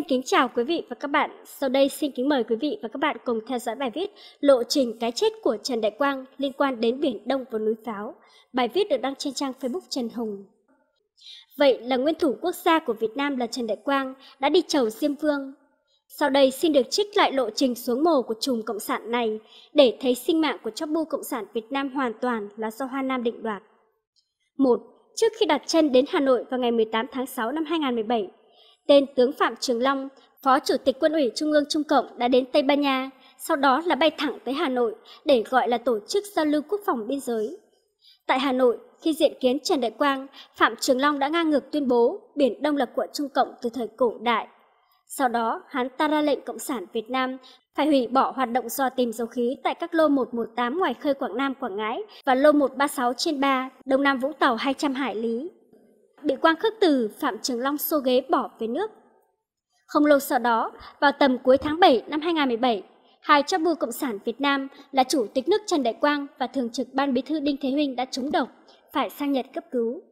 Xin kính chào quý vị và các bạn. Sau đây xin kính mời quý vị và các bạn cùng theo dõi bài viết Lộ trình cái chết của Trần Đại Quang liên quan đến Biển Đông và núi pháo. Bài viết được đăng trên trang Facebook Trần Hùng. Vậy là nguyên thủ quốc gia của Việt Nam là Trần Đại Quang đã đi chầu Diêm Vương. Sau đây xin được trích lại lộ trình xuống mồ của chùm cộng sản này để thấy sinh mạng của chóp bu cộng sản Việt Nam hoàn toàn là do Hoa Nam định đoạt. 1. Trước khi đặt chân đến Hà Nội vào ngày 18 tháng 6 năm 2017, tên tướng Phạm Trường Long, Phó Chủ tịch Quân ủy Trung ương Trung Cộng đã đến Tây Ban Nha, sau đó là bay thẳng tới Hà Nội để gọi là tổ chức giao lưu quốc phòng biên giới. Tại Hà Nội, khi diện kiến Trần Đại Quang, Phạm Trường Long đã ngang ngược tuyên bố Biển Đông là của Trung Cộng từ thời cổ đại. Sau đó, hắn ta ra lệnh Cộng sản Việt Nam phải hủy bỏ hoạt động dò tìm dầu khí tại các lô 118 ngoài khơi Quảng Nam, Quảng Ngãi và lô 136 trên 3, Đông Nam Vũng Tàu 200 hải lý bị quan khước từ Phạm Trường Long xô ghế bỏ về nước. Không lâu sau đó, vào tầm cuối tháng 7 năm 2017, hai cho bưu Cộng sản Việt Nam là chủ tịch nước Trần Đại Quang và thường trực ban bí thư Đinh Thế Huynh đã trúng độc, phải sang Nhật cấp cứu.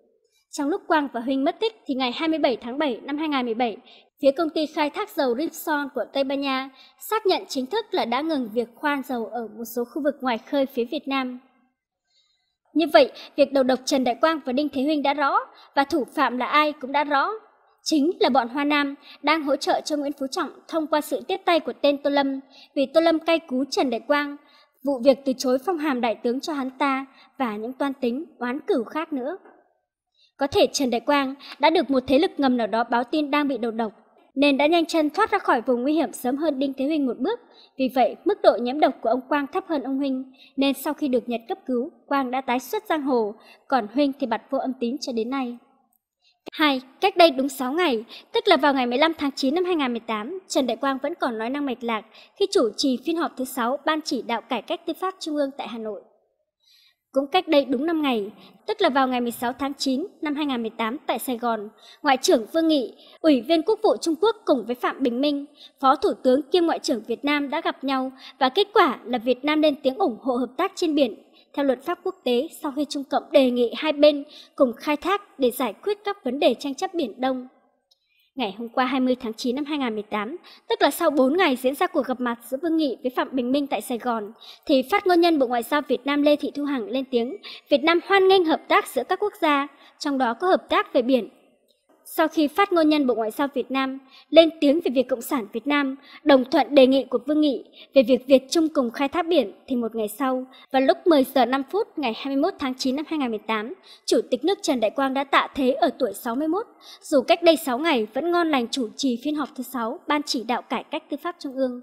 Trong lúc Quang và Huynh mất tích thì ngày 27 tháng 7 năm 2017, phía công ty khai thác dầu Repsol của Tây Ban Nha xác nhận chính thức là đã ngừng việc khoan dầu ở một số khu vực ngoài khơi phía Việt Nam. Như vậy, việc đầu độc Trần Đại Quang và Đinh Thế Huynh đã rõ, và thủ phạm là ai cũng đã rõ. Chính là bọn Hoa Nam đang hỗ trợ cho Nguyễn Phú Trọng thông qua sự tiếp tay của tên Tô Lâm, vì Tô Lâm cay cú Trần Đại Quang, vụ việc từ chối phong hàm đại tướng cho hắn ta và những toan tính oán cửu khác nữa. Có thể Trần Đại Quang đã được một thế lực ngầm nào đó báo tin đang bị đầu độc nên đã nhanh chân thoát ra khỏi vùng nguy hiểm sớm hơn Đinh Thế Huynh một bước. Vì vậy, mức độ nhiễm độc của ông Quang thấp hơn ông Huynh, nên sau khi được Nhật cấp cứu, Quang đã tái xuất giang hồ, còn Huynh thì bật vô âm tín cho đến nay. 2. Cách đây đúng 6 ngày, tức là vào ngày 15 tháng 9 năm 2018, Trần Đại Quang vẫn còn nói năng mạch lạc khi chủ trì phiên họp thứ 6 Ban chỉ đạo cải cách tư pháp Trung ương tại Hà Nội. Cũng cách đây đúng 5 ngày, tức là vào ngày 16 tháng 9 năm 2018 tại Sài Gòn, Ngoại trưởng Vương Nghị, Ủy viên Quốc vụ Trung Quốc cùng với Phạm Bình Minh, Phó Thủ tướng kiêm Ngoại trưởng Việt Nam đã gặp nhau và kết quả là Việt Nam lên tiếng ủng hộ hợp tác trên biển. Theo luật pháp quốc tế, sau khi Trung Cộng đề nghị hai bên cùng khai thác để giải quyết các vấn đề tranh chấp Biển Đông, Ngày hôm qua 20 tháng 9 năm 2018, tức là sau 4 ngày diễn ra cuộc gặp mặt giữa Vương Nghị với Phạm Bình Minh tại Sài Gòn, thì phát ngôn nhân Bộ Ngoại giao Việt Nam Lê Thị Thu Hằng lên tiếng Việt Nam hoan nghênh hợp tác giữa các quốc gia, trong đó có hợp tác về biển sau khi phát ngôn nhân Bộ Ngoại giao Việt Nam lên tiếng về việc Cộng sản Việt Nam đồng thuận đề nghị của Vương Nghị về việc Việt Trung cùng khai thác biển thì một ngày sau, vào lúc 10 giờ 5 phút ngày 21 tháng 9 năm 2018, Chủ tịch nước Trần Đại Quang đã tạ thế ở tuổi 61, dù cách đây 6 ngày vẫn ngon lành chủ trì phiên họp thứ 6 Ban chỉ đạo cải cách tư pháp Trung ương.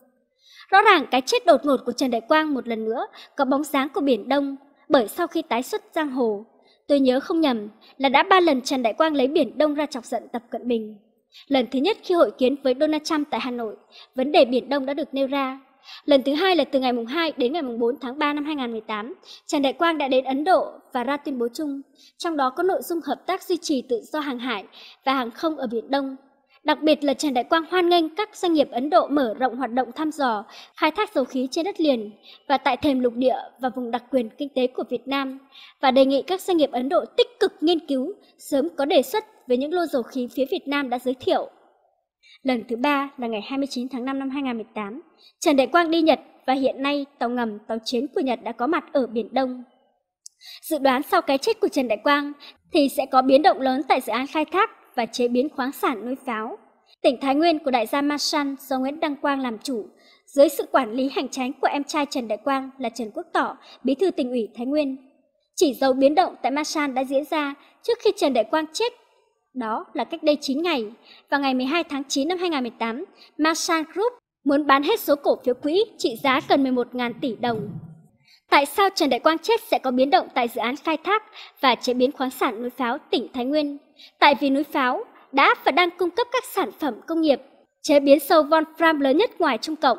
Rõ ràng cái chết đột ngột của Trần Đại Quang một lần nữa có bóng dáng của Biển Đông, bởi sau khi tái xuất giang hồ, Tôi nhớ không nhầm là đã ba lần Trần Đại Quang lấy Biển Đông ra chọc giận Tập Cận Bình. Lần thứ nhất khi hội kiến với Donald Trump tại Hà Nội, vấn đề Biển Đông đã được nêu ra. Lần thứ hai là từ ngày mùng 2 đến ngày mùng 4 tháng 3 năm 2018, Trần Đại Quang đã đến Ấn Độ và ra tuyên bố chung, trong đó có nội dung hợp tác duy trì tự do hàng hải và hàng không ở Biển Đông Đặc biệt là Trần Đại Quang hoan nghênh các doanh nghiệp Ấn Độ mở rộng hoạt động thăm dò, khai thác dầu khí trên đất liền và tại thềm lục địa và vùng đặc quyền kinh tế của Việt Nam và đề nghị các doanh nghiệp Ấn Độ tích cực nghiên cứu, sớm có đề xuất về những lô dầu khí phía Việt Nam đã giới thiệu. Lần thứ ba là ngày 29 tháng 5 năm 2018, Trần Đại Quang đi Nhật và hiện nay tàu ngầm, tàu chiến của Nhật đã có mặt ở Biển Đông. Dự đoán sau cái chết của Trần Đại Quang thì sẽ có biến động lớn tại dự án khai thác và chế biến khoáng sản nuôi pháo. Tỉnh Thái Nguyên của đại gia Masan do Nguyễn Đăng Quang làm chủ, dưới sự quản lý hành tránh của em trai Trần Đại Quang là Trần Quốc Tỏ, bí thư tỉnh ủy Thái Nguyên. Chỉ dấu biến động tại Masan đã diễn ra trước khi Trần Đại Quang chết. Đó là cách đây 9 ngày. Vào ngày 12 tháng 9 năm 2018, Masan Group muốn bán hết số cổ phiếu quỹ trị giá gần 11.000 tỷ đồng Tại sao Trần Đại Quang chết sẽ có biến động tại dự án khai thác và chế biến khoáng sản núi pháo tỉnh Thái Nguyên? Tại vì núi pháo đã và đang cung cấp các sản phẩm công nghiệp, chế biến sâu Wolfram lớn nhất ngoài Trung Cộng.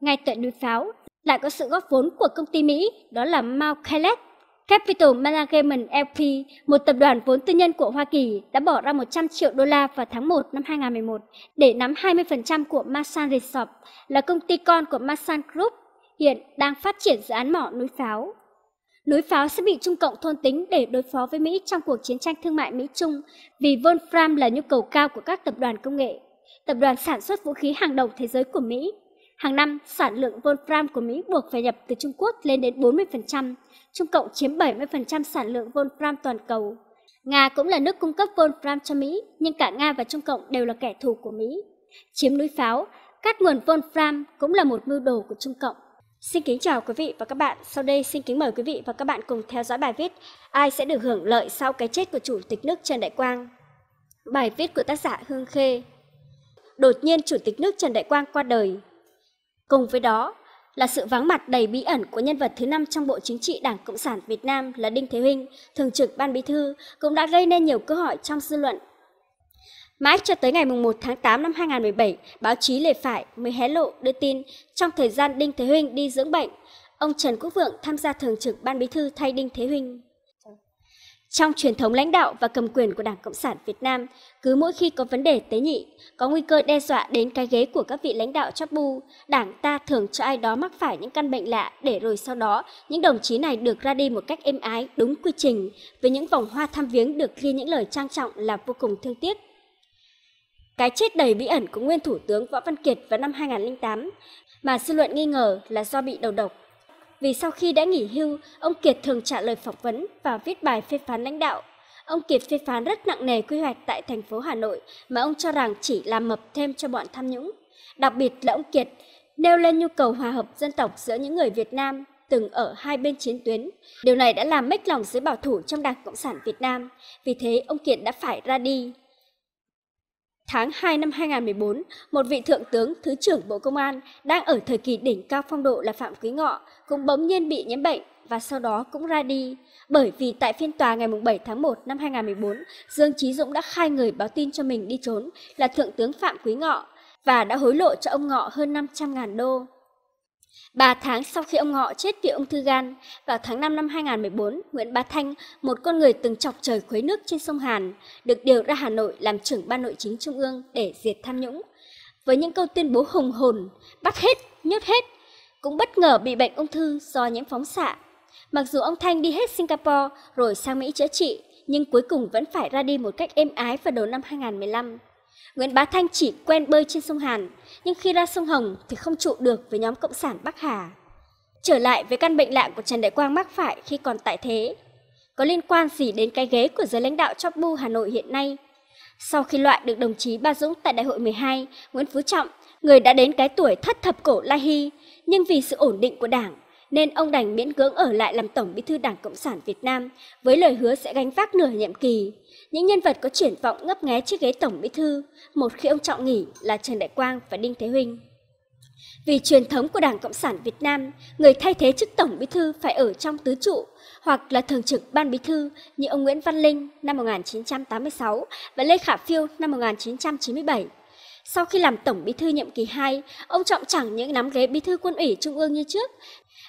Ngay tại núi pháo lại có sự góp vốn của công ty Mỹ, đó là Mount Caleb. Capital Management LP, một tập đoàn vốn tư nhân của Hoa Kỳ, đã bỏ ra 100 triệu đô la vào tháng 1 năm 2011 để nắm 20% của Masan Resort, là công ty con của Masan Group hiện đang phát triển dự án mỏ núi pháo. Núi pháo sẽ bị Trung Cộng thôn tính để đối phó với Mỹ trong cuộc chiến tranh thương mại Mỹ-Trung vì Wolfram là nhu cầu cao của các tập đoàn công nghệ, tập đoàn sản xuất vũ khí hàng đầu thế giới của Mỹ. Hàng năm, sản lượng Wolfram của Mỹ buộc phải nhập từ Trung Quốc lên đến 40%, Trung Cộng chiếm 70% sản lượng Wolfram toàn cầu. Nga cũng là nước cung cấp Wolfram cho Mỹ, nhưng cả Nga và Trung Cộng đều là kẻ thù của Mỹ. Chiếm núi pháo, cắt nguồn Wolfram cũng là một mưu đồ của Trung Cộng. Xin kính chào quý vị và các bạn. Sau đây xin kính mời quý vị và các bạn cùng theo dõi bài viết Ai sẽ được hưởng lợi sau cái chết của Chủ tịch nước Trần Đại Quang. Bài viết của tác giả Hương Khê. Đột nhiên Chủ tịch nước Trần Đại Quang qua đời. Cùng với đó là sự vắng mặt đầy bí ẩn của nhân vật thứ năm trong Bộ Chính trị Đảng Cộng sản Việt Nam là Đinh Thế Huynh, Thường trực Ban Bí Thư, cũng đã gây nên nhiều câu hỏi trong dư luận Mãi cho tới ngày 1 tháng 8 năm 2017, báo chí Lê Phải mới hé lộ đưa tin trong thời gian Đinh Thế Huynh đi dưỡng bệnh, ông Trần Quốc Vượng tham gia thường trực Ban Bí thư thay Đinh Thế Huynh. Trong truyền thống lãnh đạo và cầm quyền của Đảng Cộng sản Việt Nam, cứ mỗi khi có vấn đề tế nhị, có nguy cơ đe dọa đến cái ghế của các vị lãnh đạo chóp bu, Đảng ta thường cho ai đó mắc phải những căn bệnh lạ để rồi sau đó những đồng chí này được ra đi một cách êm ái, đúng quy trình, với những vòng hoa thăm viếng được ghi những lời trang trọng là vô cùng thương tiếc cái chết đầy bí ẩn của nguyên Thủ tướng Võ Văn Kiệt vào năm 2008 mà dư luận nghi ngờ là do bị đầu độc. Vì sau khi đã nghỉ hưu, ông Kiệt thường trả lời phỏng vấn và viết bài phê phán lãnh đạo. Ông Kiệt phê phán rất nặng nề quy hoạch tại thành phố Hà Nội mà ông cho rằng chỉ làm mập thêm cho bọn tham nhũng. Đặc biệt là ông Kiệt nêu lên nhu cầu hòa hợp dân tộc giữa những người Việt Nam từng ở hai bên chiến tuyến. Điều này đã làm mếch lòng giới bảo thủ trong Đảng Cộng sản Việt Nam. Vì thế, ông Kiệt đã phải ra đi. Tháng 2 năm 2014, một vị thượng tướng, thứ trưởng Bộ Công an đang ở thời kỳ đỉnh cao phong độ là Phạm Quý Ngọ cũng bỗng nhiên bị nhiễm bệnh và sau đó cũng ra đi. Bởi vì tại phiên tòa ngày 7 tháng 1 năm 2014, Dương Chí Dũng đã khai người báo tin cho mình đi trốn là Thượng tướng Phạm Quý Ngọ và đã hối lộ cho ông Ngọ hơn 500.000 đô. 3 tháng sau khi ông ngọ chết vì ung thư gan, vào tháng 5 năm 2014, Nguyễn Bá Thanh, một con người từng chọc trời khuấy nước trên sông Hàn, được điều ra Hà Nội làm trưởng ban nội chính trung ương để diệt tham nhũng. Với những câu tuyên bố hùng hồn, bắt hết, nhốt hết, cũng bất ngờ bị bệnh ung thư do nhiễm phóng xạ. Mặc dù ông Thanh đi hết Singapore rồi sang Mỹ chữa trị, nhưng cuối cùng vẫn phải ra đi một cách êm ái vào đầu năm 2015. Nguyễn Bá Thanh chỉ quen bơi trên sông Hàn, nhưng khi ra sông Hồng thì không trụ được với nhóm Cộng sản Bắc Hà. Trở lại với căn bệnh lạ của Trần Đại Quang mắc phải khi còn tại thế, có liên quan gì đến cái ghế của giới lãnh đạo chóp bu Hà Nội hiện nay? Sau khi loại được đồng chí Ba Dũng tại Đại hội 12, Nguyễn Phú Trọng, người đã đến cái tuổi thất thập cổ La Hy, nhưng vì sự ổn định của Đảng, nên ông đành miễn cưỡng ở lại làm Tổng Bí thư Đảng Cộng sản Việt Nam với lời hứa sẽ gánh vác nửa nhiệm kỳ. Những nhân vật có triển vọng ngấp nghé chiếc ghế tổng bí thư, một khi ông Trọng nghỉ là Trần Đại Quang và Đinh Thế Huynh. Vì truyền thống của Đảng Cộng sản Việt Nam, người thay thế chức tổng bí thư phải ở trong tứ trụ hoặc là thường trực ban bí thư như ông Nguyễn Văn Linh năm 1986 và Lê Khả Phiêu năm 1997. Sau khi làm tổng bí thư nhiệm kỳ 2, ông Trọng chẳng những nắm ghế bí thư quân ủy trung ương như trước,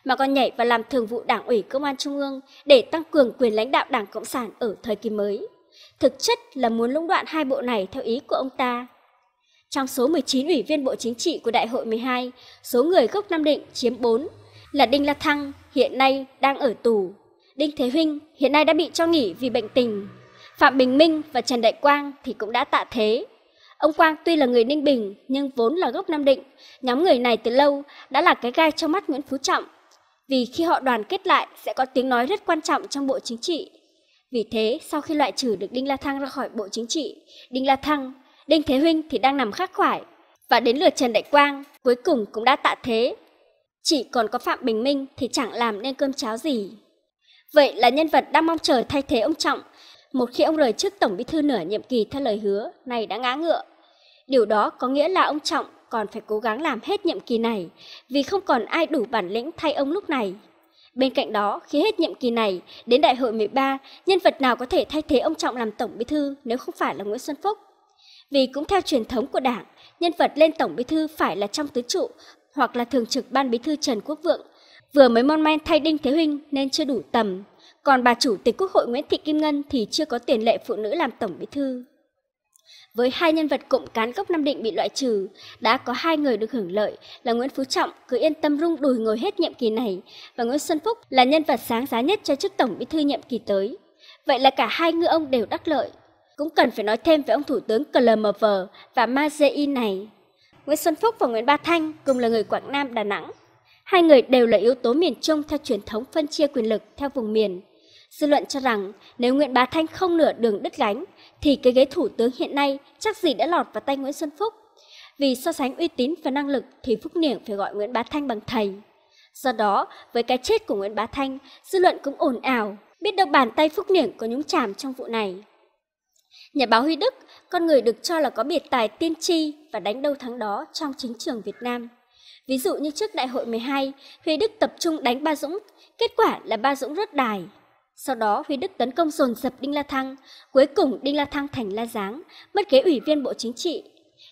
mà còn nhảy vào làm thường vụ đảng ủy công an trung ương để tăng cường quyền lãnh đạo đảng Cộng sản ở thời kỳ mới. Thực chất là muốn lũng đoạn hai bộ này theo ý của ông ta. Trong số 19 ủy viên Bộ Chính trị của Đại hội 12, số người gốc Nam Định chiếm 4 là Đinh La Thăng, hiện nay đang ở tù. Đinh Thế Huynh hiện nay đã bị cho nghỉ vì bệnh tình. Phạm Bình Minh và Trần Đại Quang thì cũng đã tạ thế. Ông Quang tuy là người Ninh Bình nhưng vốn là gốc Nam Định, nhóm người này từ lâu đã là cái gai trong mắt Nguyễn Phú Trọng. Vì khi họ đoàn kết lại sẽ có tiếng nói rất quan trọng trong bộ chính trị vì thế, sau khi loại trừ được Đinh La Thăng ra khỏi Bộ Chính trị, Đinh La Thăng, Đinh Thế Huynh thì đang nằm khắc khoải. Và đến lượt Trần Đại Quang, cuối cùng cũng đã tạ thế. Chỉ còn có Phạm Bình Minh thì chẳng làm nên cơm cháo gì. Vậy là nhân vật đang mong chờ thay thế ông Trọng, một khi ông rời chức Tổng Bí thư nửa nhiệm kỳ theo lời hứa, này đã ngã ngựa. Điều đó có nghĩa là ông Trọng còn phải cố gắng làm hết nhiệm kỳ này, vì không còn ai đủ bản lĩnh thay ông lúc này. Bên cạnh đó, khi hết nhiệm kỳ này, đến đại hội 13, nhân vật nào có thể thay thế ông Trọng làm Tổng Bí thư nếu không phải là Nguyễn Xuân Phúc? Vì cũng theo truyền thống của Đảng, nhân vật lên Tổng Bí thư phải là trong tứ trụ hoặc là thường trực Ban Bí thư Trần Quốc Vượng, vừa mới mon men thay Đinh Thế Huynh nên chưa đủ tầm. Còn bà Chủ tịch Quốc hội Nguyễn Thị Kim Ngân thì chưa có tiền lệ phụ nữ làm Tổng Bí thư. Với hai nhân vật cộng cán gốc Nam Định bị loại trừ, đã có hai người được hưởng lợi là Nguyễn Phú Trọng cứ yên tâm rung đùi ngồi hết nhiệm kỳ này và Nguyễn Xuân Phúc là nhân vật sáng giá nhất cho chức tổng bí thư nhiệm kỳ tới. Vậy là cả hai ngư ông đều đắc lợi. Cũng cần phải nói thêm về ông Thủ tướng CLMV và Marzei này. Nguyễn Xuân Phúc và Nguyễn Ba Thanh cùng là người Quảng Nam, Đà Nẵng. Hai người đều là yếu tố miền Trung theo truyền thống phân chia quyền lực theo vùng miền. Dư luận cho rằng nếu Nguyễn Bá Thanh không nửa đường đứt gánh thì cái ghế thủ tướng hiện nay chắc gì đã lọt vào tay Nguyễn Xuân Phúc. Vì so sánh uy tín và năng lực thì Phúc Niệm phải gọi Nguyễn Bá Thanh bằng thầy. Do đó, với cái chết của Nguyễn Bá Thanh, dư luận cũng ồn ào, biết đâu bàn tay Phúc Niệm có nhúng chàm trong vụ này. Nhà báo Huy Đức, con người được cho là có biệt tài tiên tri và đánh đâu thắng đó trong chính trường Việt Nam. Ví dụ như trước đại hội 12, Huy Đức tập trung đánh Ba Dũng, kết quả là Ba Dũng rớt đài. Sau đó Huy Đức tấn công dồn dập Đinh La Thăng, cuối cùng Đinh La Thăng thành La Giáng, mất kế ủy viên Bộ Chính trị.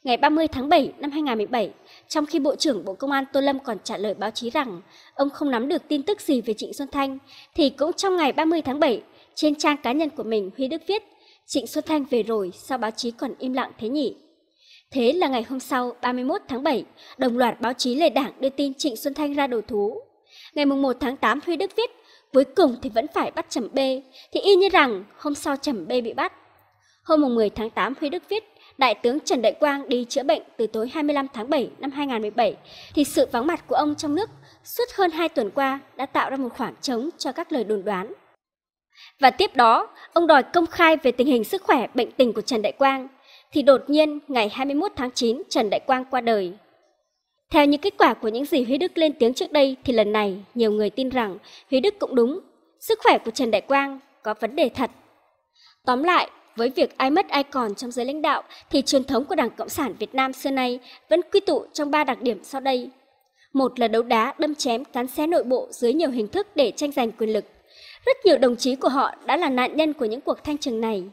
Ngày 30 tháng 7 năm 2017, trong khi Bộ trưởng Bộ Công an Tô Lâm còn trả lời báo chí rằng ông không nắm được tin tức gì về Trịnh Xuân Thanh, thì cũng trong ngày 30 tháng 7, trên trang cá nhân của mình Huy Đức viết Trịnh Xuân Thanh về rồi sao báo chí còn im lặng thế nhỉ? Thế là ngày hôm sau 31 tháng 7, đồng loạt báo chí lề đảng đưa tin Trịnh Xuân Thanh ra đầu thú. Ngày 1 tháng 8 Huy Đức viết Cuối cùng thì vẫn phải bắt Trầm B, thì y như rằng hôm sau Trầm B bị bắt. Hôm 10 tháng 8 Huy Đức viết, Đại tướng Trần Đại Quang đi chữa bệnh từ tối 25 tháng 7 năm 2017, thì sự vắng mặt của ông trong nước suốt hơn 2 tuần qua đã tạo ra một khoảng trống cho các lời đồn đoán. Và tiếp đó, ông đòi công khai về tình hình sức khỏe bệnh tình của Trần Đại Quang, thì đột nhiên ngày 21 tháng 9 Trần Đại Quang qua đời. Theo những kết quả của những gì Huy Đức lên tiếng trước đây thì lần này nhiều người tin rằng Huy Đức cũng đúng, sức khỏe của Trần Đại Quang có vấn đề thật. Tóm lại, với việc ai mất ai còn trong giới lãnh đạo thì truyền thống của Đảng Cộng sản Việt Nam xưa nay vẫn quy tụ trong ba đặc điểm sau đây. Một là đấu đá, đâm chém, cắn xé nội bộ dưới nhiều hình thức để tranh giành quyền lực. Rất nhiều đồng chí của họ đã là nạn nhân của những cuộc thanh trừng này.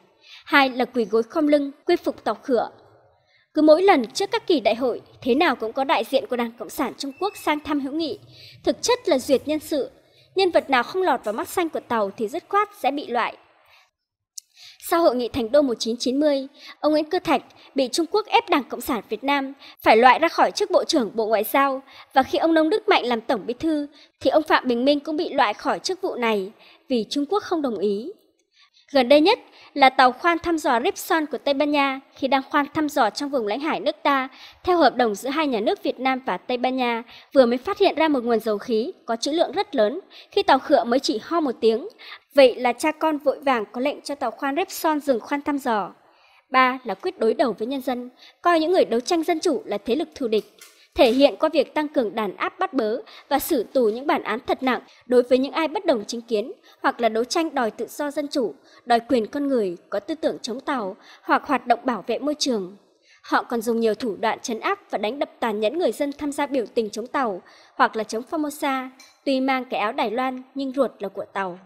Hai là quỳ gối khom lưng, quy phục tọc khửa, cứ mỗi lần trước các kỳ đại hội, thế nào cũng có đại diện của Đảng Cộng sản Trung Quốc sang thăm hữu nghị, thực chất là duyệt nhân sự. Nhân vật nào không lọt vào mắt xanh của Tàu thì dứt khoát sẽ bị loại. Sau hội nghị Thành Đô 1990, ông Nguyễn Cơ Thạch bị Trung Quốc ép Đảng Cộng sản Việt Nam phải loại ra khỏi chức Bộ trưởng Bộ Ngoại giao và khi ông Nông Đức Mạnh làm Tổng Bí thư thì ông Phạm Bình Minh cũng bị loại khỏi chức vụ này vì Trung Quốc không đồng ý. Gần đây nhất là tàu khoan thăm dò Repson của Tây Ban Nha khi đang khoan thăm dò trong vùng lãnh hải nước ta theo hợp đồng giữa hai nhà nước Việt Nam và Tây Ban Nha vừa mới phát hiện ra một nguồn dầu khí có trữ lượng rất lớn khi tàu khựa mới chỉ ho một tiếng. Vậy là cha con vội vàng có lệnh cho tàu khoan Repson dừng khoan thăm dò. Ba là quyết đối đầu với nhân dân, coi những người đấu tranh dân chủ là thế lực thù địch thể hiện qua việc tăng cường đàn áp bắt bớ và xử tù những bản án thật nặng đối với những ai bất đồng chính kiến hoặc là đấu tranh đòi tự do dân chủ, đòi quyền con người có tư tưởng chống tàu hoặc hoạt động bảo vệ môi trường. Họ còn dùng nhiều thủ đoạn chấn áp và đánh đập tàn nhẫn người dân tham gia biểu tình chống tàu hoặc là chống Formosa, tuy mang cái áo Đài Loan nhưng ruột là của tàu.